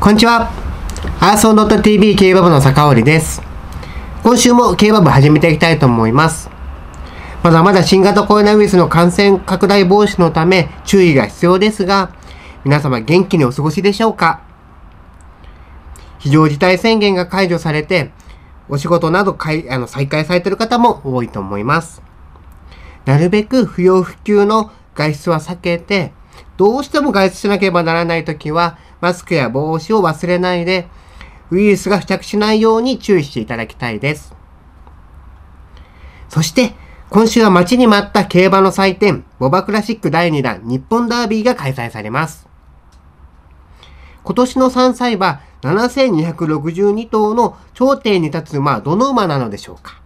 こんにちは。アーソー .tv 競馬部の坂織です。今週も競馬部始めていきたいと思います。まだまだ新型コロナウイルスの感染拡大防止のため注意が必要ですが、皆様元気にお過ごしでしょうか非常事態宣言が解除されて、お仕事などかいあの再開されている方も多いと思います。なるべく不要不急の外出は避けて、どうしても外出しなければならないときは、マスクや帽子を忘れないで、ウイルスが付着しないように注意していただきたいです。そして、今週は待ちに待った競馬の祭典、ボバクラシック第2弾日本ダービーが開催されます。今年の3歳馬、7262頭の頂点に立つ馬はどの馬なのでしょうか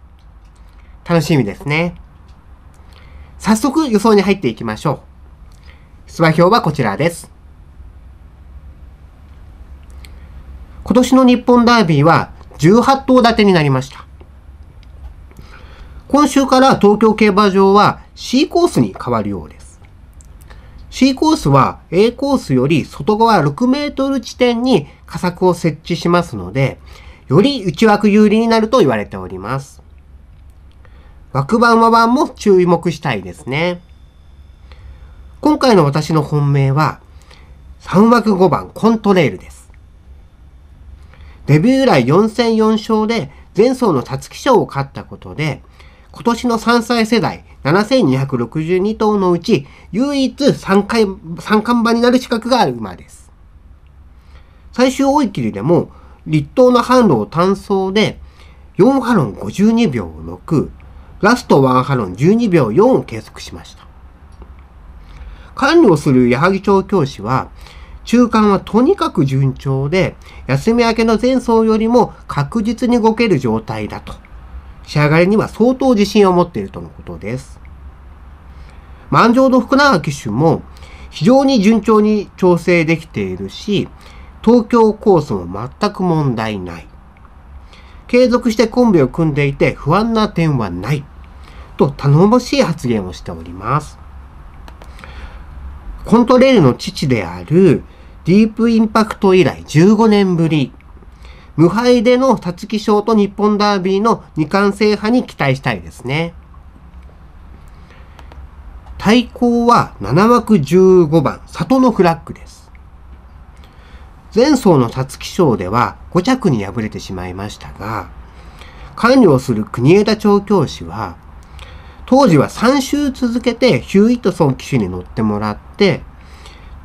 楽しみですね。早速予想に入っていきましょう。出馬表はこちらです。今年の日本ダービーは18頭立てになりました。今週から東京競馬場は C コースに変わるようです。C コースは A コースより外側6メートル地点に加作を設置しますので、より内枠有利になると言われております。枠番和番も注目したいですね。今回の私の本命は、3枠5番コントレールです。デビュー以来4戦4勝で前走の皐月賞を勝ったことで、今年の山菜世代7262頭のうち唯一三回三冠馬になる資格がある馬です。最終追い切りでも立冬の販路を単走で4ハロン52秒6ラスト1ハロン12秒4を計測しました。管理をする矢作調教師は中間はとにかく順調で休み明けの前走よりも確実に動ける状態だと。仕上がりには相当自信を持っているとのことです。満場の福永騎手も非常に順調に調整できているし、東京コースも全く問題ない。継続してコンビを組んでいて不安な点はない。と頼もしい発言をしております。コントレールの父であるディープインパクト以来15年ぶり無敗での皐月賞と日本ダービーの2冠制覇に期待したいですね。対抗は7枠15番、里のフラッグです。前走の皐月賞では5着に敗れてしまいましたが、管理をする国枝調教師は、当時は3週続けてヒューイットソン騎手に乗ってもらって、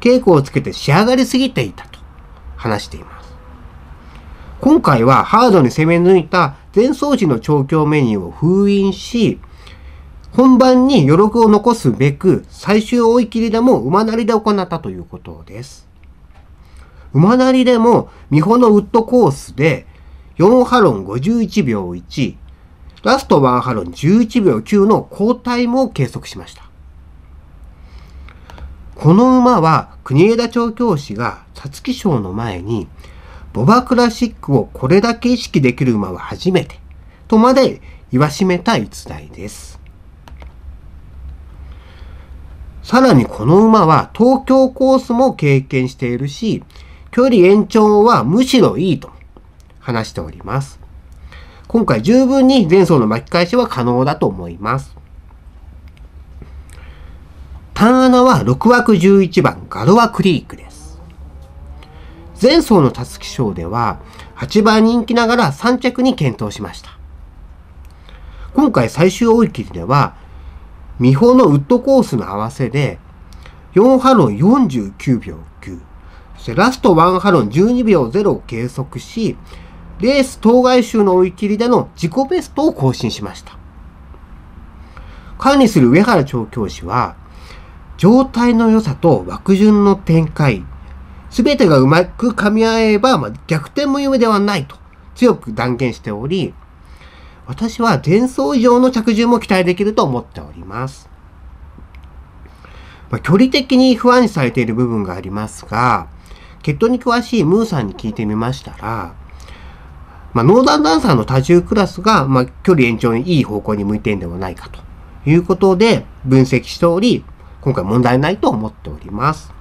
稽古をつけて仕上がりすぎていたと話しています。今回はハードに攻め抜いた前奏時の調教メニューを封印し、本番に余力を残すべく、最終追い切りでも馬なりで行ったということです。馬なりでも、美穂のウッドコースで、4ハロン51秒1、ラスト1ハロン11秒9の交代も計測しました。この馬は国枝調教師が皐月賞の前にボバクラシックをこれだけ意識できる馬は初めて、とまで言わしめた逸材です。さらにこの馬は東京コースも経験しているし、距離延長はむしろいいと話しております。今回十分に前走の巻き返しは可能だと思います。ターン穴は6枠11番ガロアクリークです。前走のたすき賞では8番人気ながら3着に検討しました。今回最終追い切りでは、美穂のウッドコースの合わせで、4ハロン49秒9、そしてラスト1ハロン12秒0を計測し、レース当該週の追い切りでの自己ベストを更新しました。管理する上原調教師は、状態の良さと枠順の展開、全てがうまく噛み合えば、まあ、逆転も夢ではないと強く断言しており、私は前走以上の着順も期待できると思っております。まあ、距離的に不安視されている部分がありますが、血統に詳しいムーさんに聞いてみましたら、まあ、ノーダンダンサーの多重クラスが、まあ、距離延長にいい方向に向いてるんではないかということで分析しており、今回問題ないと思っております。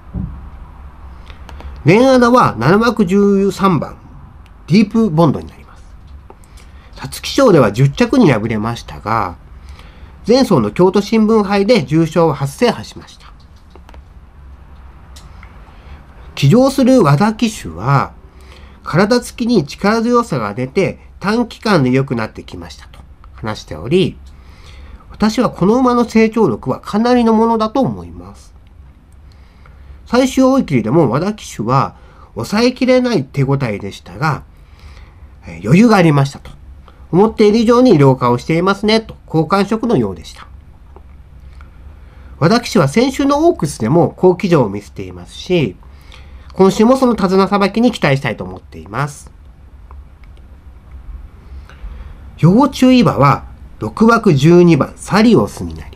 連穴は7枠13番、ディープボンドになります。皐月賞では10着に敗れましたが、前走の京都新聞杯で重賞を8制覇しました。騎乗する和田騎手は、体つきに力強さが出て短期間で良くなってきましたと話しており、私はこの馬の成長力はかなりのものだと思います。最終追い切りでも和田騎手は抑えきれない手応えでしたが、え余裕がありましたと。思っている以上に良化をしていますねと、好感触のようでした。和田騎手は先週のオークスでも好騎乗を見せていますし、今週もその手綱さばきに期待したいと思っています。要注意馬は6枠12番サリオスになり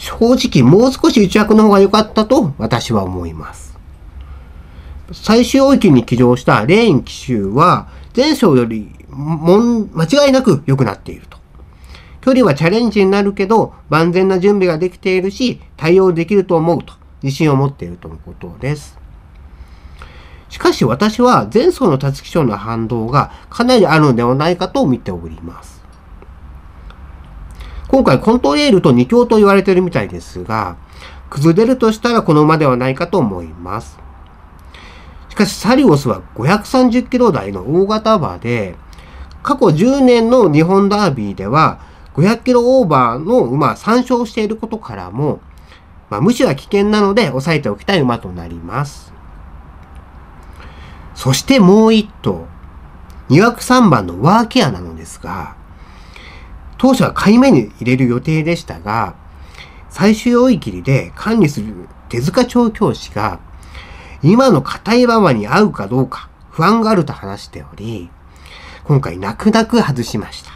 正直もう少し一訳の方が良かったと私は思います。最終王域に起乗したレーン奇襲は前走より間違いなく良くなっていると。距離はチャレンジになるけど万全な準備ができているし対応できると思うと自信を持っているとのことです。しかし私は前走のたつき賞の反動がかなりあるのではないかと見ております。今回コントレールと2強と言われてるみたいですが、崩れるとしたらこの馬ではないかと思います。しかしサリオスは530キロ台の大型馬で、過去10年の日本ダービーでは500キロオーバーの馬参照していることからも、まあ、無視は危険なので抑えておきたい馬となります。そしてもう一頭、2枠3番のワーケアなのですが、当初は買い目に入れる予定でしたが、最終追い切りで管理する手塚調教師が、今の硬いままに合うかどうか不安があると話しており、今回泣く泣く外しました。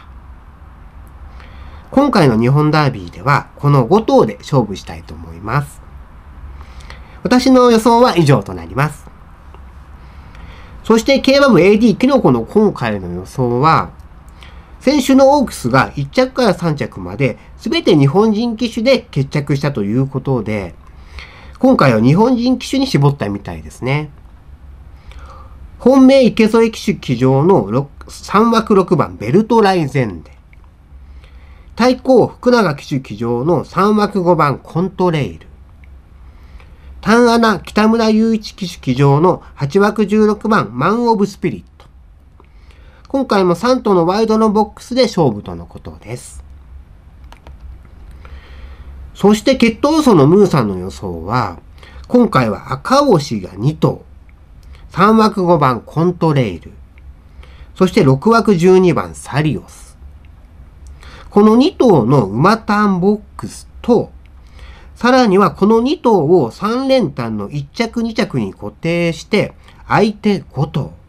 今回の日本ダービーでは、この5頭で勝負したいと思います。私の予想は以上となります。そして競馬部 AD キノコの今回の予想は、先週のオークスが1着から3着まで全て日本人機種で決着したということで、今回は日本人機種に絞ったみたいですね。本命池添騎手騎乗の3枠6番ベルトライゼンデ。対抗福永騎手騎乗の3枠5番コントレイル。単穴北村雄一騎手騎乗の8枠16番マン・オブ・スピリット。今回も3頭のワイドのボックスで勝負とのことです。そして血統層のムーさんの予想は、今回は赤星が2頭、3枠5番コントレイル、そして6枠12番サリオス。この2頭の馬ターンボックスと、さらにはこの2頭を3連単の1着2着に固定して、相手5頭。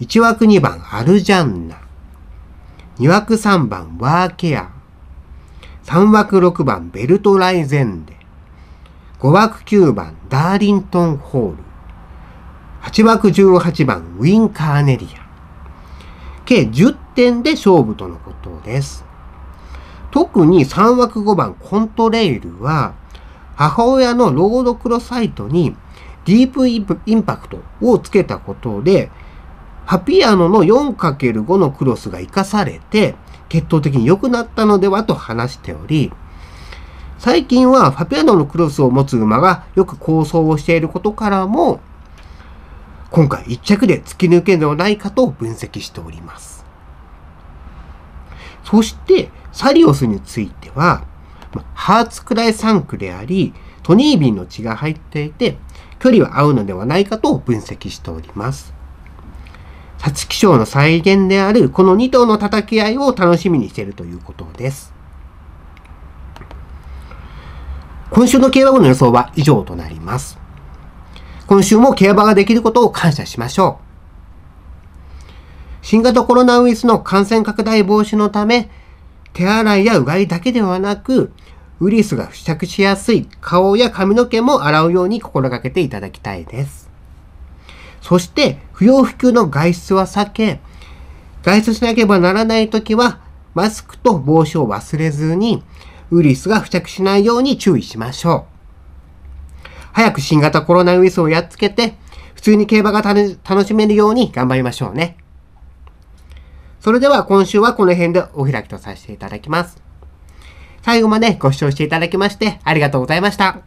1枠2番、アルジャンナ。2枠3番、ワーケア。3枠6番、ベルトライゼンデ。5枠9番、ダーリントンホール。8枠18番、ウィン・カーネリア。計10点で勝負とのことです。特に3枠5番、コントレイルは、母親のロードクロサイトにディープインパクトをつけたことで、ハピアノの 4×5 のクロスが活かされて、血統的に良くなったのではと話しており、最近はファピアノのクロスを持つ馬がよく構想をしていることからも、今回1着で突き抜けるのではないかと分析しております。そして、サリオスについては、ハーツくらい3区であり、トニービンの血が入っていて、距離は合うのではないかと分析しております。皐月賞の再現であるこの2頭の叩き合いを楽しみにしているということです。今週の競馬後の予想は以上となります。今週も競馬ができることを感謝しましょう。新型コロナウイルスの感染拡大防止のため、手洗いやうがいだけではなく、ウイルスが付着しやすい顔や髪の毛も洗うように心がけていただきたいです。そして、不要不急の外出は避け、外出しなければならないときは、マスクと帽子を忘れずに、ウイルスが付着しないように注意しましょう。早く新型コロナウイルスをやっつけて、普通に競馬が楽しめるように頑張りましょうね。それでは今週はこの辺でお開きとさせていただきます。最後までご視聴していただきましてありがとうございました。